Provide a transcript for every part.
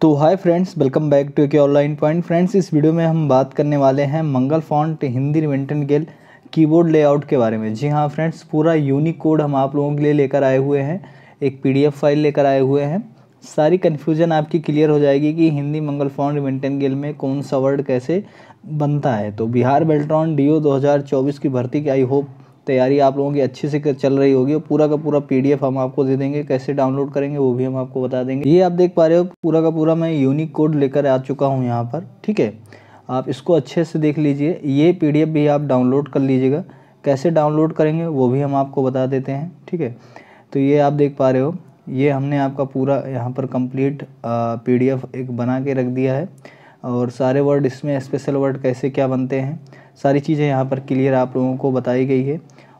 तो hi friends welcome back to के online point friends इस वीडियो में हम बात करने वाले हैं Mangal font Hindi Remington Gail keyboard layout के बारे में जी हाँ फ्रेंड्स पूरा यूनिक कोड हम आप लोगों के लिए लेकर आए हुए हैं एक पीडीएफ फाइल लेकर आए हुए हैं सारी कन्फ्यूजन आपकी क्लियर हो जाएगी कि हिंदी मंगल फॉन्ट रिवेंटन गेल में कौन सा वर्ड कैसे बनता है तो बिहार बेल्ट्रॉन डी ओ की भर्ती की आई होप तैयारी आप लोगों की अच्छे से चल रही होगी और पूरा का पूरा पीडीएफ हम आपको दे देंगे कैसे डाउनलोड करेंगे वो भी हम आपको बता देंगे ये आप देख पा रहे हो पूरा का पूरा मैं यूनिक कोड लेकर आ चुका हूँ यहाँ पर ठीक है आप इसको अच्छे से देख लीजिए ये पी भी आप डाउनलोड कर लीजिएगा कैसे डाउनलोड करेंगे वो भी हम आपको बता देते हैं ठीक है तो ये आप देख पा रहे हो ये हमने आपका पूरा यहाँ पर कंप्लीट पीडीएफ एक बना के रख दिया है और सारे वर्ड इसमें स्पेशल वर्ड कैसे क्या बनते हैं सारी चीज़ें यहाँ पर क्लियर आप लोगों को बताई गई है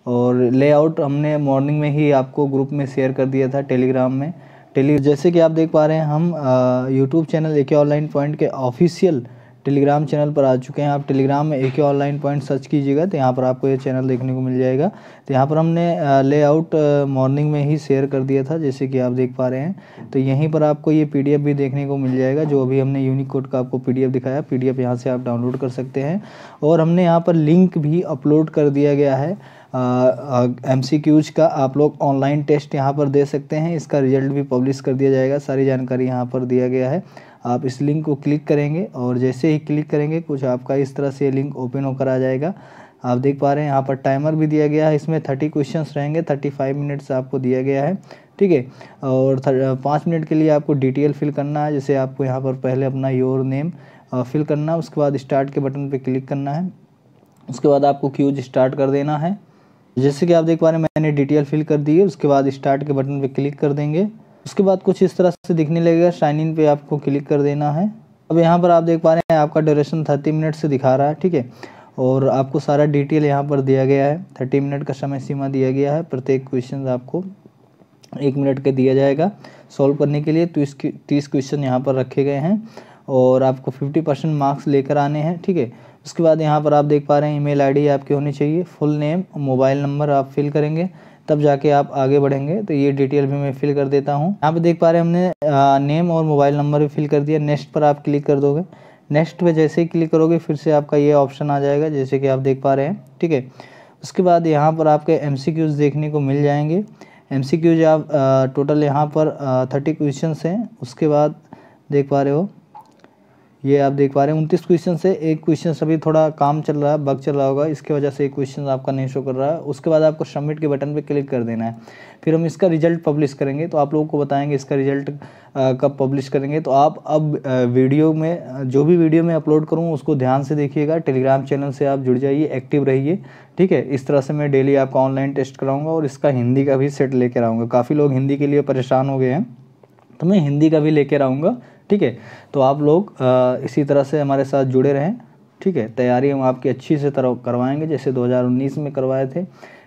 और लेआउट हमने मॉर्निंग में ही आपको ग्रुप में शेयर कर दिया था टेलीग्राम में टेली जैसे कि आप देख पा रहे हैं हम YouTube channel A online point के ऑफिशियल टेलीग्राम चैनल पर आ चुके हैं आप टेलीग्राम में एक ऑनलाइन पॉइंट सर्च कीजिएगा तो यहाँ पर आपको ये चैनल देखने को मिल जाएगा तो यहाँ पर हमने लेआउट मॉर्निंग में ही शेयर कर दिया था जैसे कि आप देख पा रहे हैं तो यहीं पर आपको ये पीडीएफ भी देखने को मिल जाएगा जो अभी हमने यूनिक कोड का आपको पी दिखाया पीडीएफ यहाँ से आप डाउनलोड कर सकते हैं और हमने यहाँ पर लिंक भी अपलोड कर दिया गया है एम सी क्यूज का आप लोग ऑनलाइन टेस्ट यहाँ पर दे सकते हैं इसका रिजल्ट भी पब्लिश कर दिया जाएगा सारी जानकारी यहाँ पर दिया गया है आप इस लिंक को क्लिक करेंगे और जैसे ही क्लिक करेंगे कुछ आपका इस तरह से लिंक ओपन होकर आ जाएगा आप देख पा रहे हैं यहाँ पर टाइमर भी दिया गया है इसमें थर्टी क्वेश्चन रहेंगे थर्टी फाइव मिनट्स आपको दिया गया है ठीक है और पाँच मिनट के लिए आपको डिटेल फिल करना है जैसे आपको यहाँ पर पहले अपना योर नेम फिल करना है उसके बाद स्टार्ट के बटन पर क्लिक करना है उसके बाद आपको क्यूज स्टार्ट कर देना है जैसे कि आप देख पा रहे हैं मैंने डिटेल फिल कर दी है उसके बाद स्टार्ट के बटन पे क्लिक कर देंगे उसके बाद कुछ इस तरह से दिखने लगेगा साइन इन पे आपको क्लिक कर देना है अब यहाँ पर आप देख पा रहे हैं आपका ड्यूरेशन थर्टी मिनट से दिखा रहा है ठीक है और आपको सारा डिटेल यहाँ पर दिया गया है थर्टी मिनट का समय सीमा दिया गया है प्रत्येक क्वेश्चन आपको एक मिनट का दिया जाएगा सॉल्व करने के लिए तो तीस क्वेश्चन यहाँ पर रखे गए हैं और आपको फिफ्टी परसेंट मार्क्स लेकर आने हैं ठीक है उसके बाद यहाँ पर आप देख पा रहे हैं ईमेल आईडी आपकी होनी चाहिए फुल नेम मोबाइल नंबर आप फिल करेंगे तब जाके आप आगे बढ़ेंगे तो ये डिटेल भी मैं फिल कर देता हूँ यहाँ पर देख पा रहे हैं हमने नेम और मोबाइल नंबर भी फिल कर दिया नेक्स्ट पर आप क्लिक कर दोगे नेक्स्ट पर जैसे ही क्लिक करोगे फिर से आपका ये ऑप्शन आ जाएगा जैसे कि आप देख पा रहे हैं ठीक है उसके बाद यहाँ पर आपके एम देखने को मिल जाएंगे एम आप टोटल यहाँ पर थर्टी क्वेश्चन हैं उसके बाद देख पा रहे हो ये आप देख पा रहे हैं उनतीस क्वेश्चन से एक क्वेश्चन अभी थोड़ा काम चल रहा है बग चल रहा होगा इसके वजह से एक क्वेश्चन आपका नहीं शो कर रहा है उसके बाद आपको सबमिट के बटन पे क्लिक कर देना है फिर हम इसका रिजल्ट पब्लिश करेंगे तो आप लोगों को बताएंगे इसका रिजल्ट कब पब्लिश करेंगे तो आप अब वीडियो में जो भी वीडियो मैं अपलोड करूँ उसको ध्यान से देखिएगा टेलीग्राम चैनल से आप जुड़ जाइए एक्टिव रहिए ठीक है इस तरह से मैं डेली आपका ऑनलाइन टेस्ट कराऊँगा और इसका हिंदी का भी सेट लेकर आऊँगा काफ़ी लोग हिंदी के लिए परेशान हो गए हैं तो मैं हिंदी का भी लेकर आऊँगा ठीक है तो आप लोग इसी तरह से हमारे साथ जुड़े रहें ठीक है तैयारी हम आपकी अच्छी से तरह करवाएंगे जैसे 2019 में करवाए थे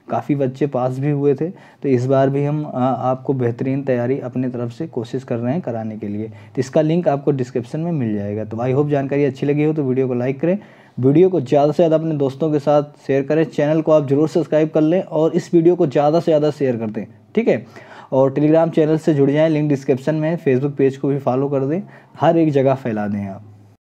काफ़ी बच्चे पास भी हुए थे तो इस बार भी हम आपको बेहतरीन तैयारी अपने तरफ से कोशिश कर रहे हैं कराने के लिए तो इसका लिंक आपको डिस्क्रिप्शन में मिल जाएगा तो आई होप जानकारी अच्छी लगी हो तो वीडियो को लाइक करें वीडियो को ज़्यादा से ज़्यादा अपने दोस्तों के साथ शेयर करें चैनल को आप जरूर सब्सक्राइब कर लें और इस वीडियो को ज़्यादा से ज़्यादा शेयर कर दें ठीक है और टेलीग्राम चैनल से जुड़ जाएँ लिंक डिस्क्रिप्शन में फेसबुक पेज को भी फॉलो कर दें हर एक जगह फैला दें आप